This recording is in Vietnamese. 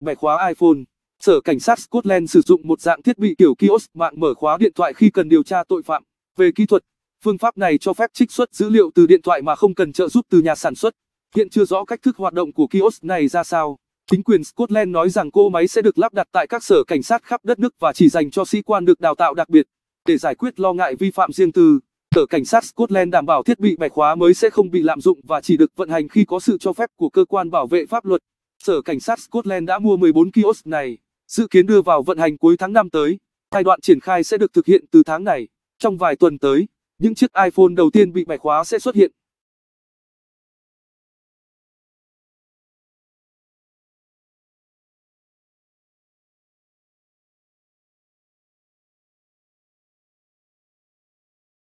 bẻ khóa iPhone. Sở cảnh sát Scotland sử dụng một dạng thiết bị kiểu kiosk mạng mở khóa điện thoại khi cần điều tra tội phạm. Về kỹ thuật, phương pháp này cho phép trích xuất dữ liệu từ điện thoại mà không cần trợ giúp từ nhà sản xuất. Hiện chưa rõ cách thức hoạt động của kiosk này ra sao. Chính quyền Scotland nói rằng cô máy sẽ được lắp đặt tại các sở cảnh sát khắp đất nước và chỉ dành cho sĩ quan được đào tạo đặc biệt. Để giải quyết lo ngại vi phạm riêng tư, sở cảnh sát Scotland đảm bảo thiết bị bẻ khóa mới sẽ không bị lạm dụng và chỉ được vận hành khi có sự cho phép của cơ quan bảo vệ pháp luật. Sở Cảnh sát Scotland đã mua 14 kiosk này, dự kiến đưa vào vận hành cuối tháng 5 tới. Giai đoạn triển khai sẽ được thực hiện từ tháng này. Trong vài tuần tới, những chiếc iPhone đầu tiên bị bẻ khóa sẽ xuất hiện.